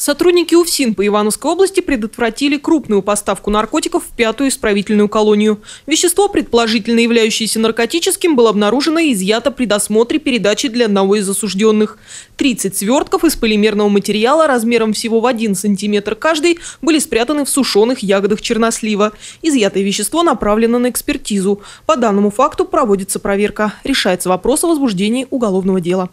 Сотрудники УФСИН по Ивановской области предотвратили крупную поставку наркотиков в пятую исправительную колонию. Вещество, предположительно являющееся наркотическим, было обнаружено и изъято при досмотре передачи для одного из осужденных. 30 свертков из полимерного материала размером всего в 1 сантиметр каждый были спрятаны в сушеных ягодах чернослива. Изъятое вещество направлено на экспертизу. По данному факту проводится проверка. Решается вопрос о возбуждении уголовного дела.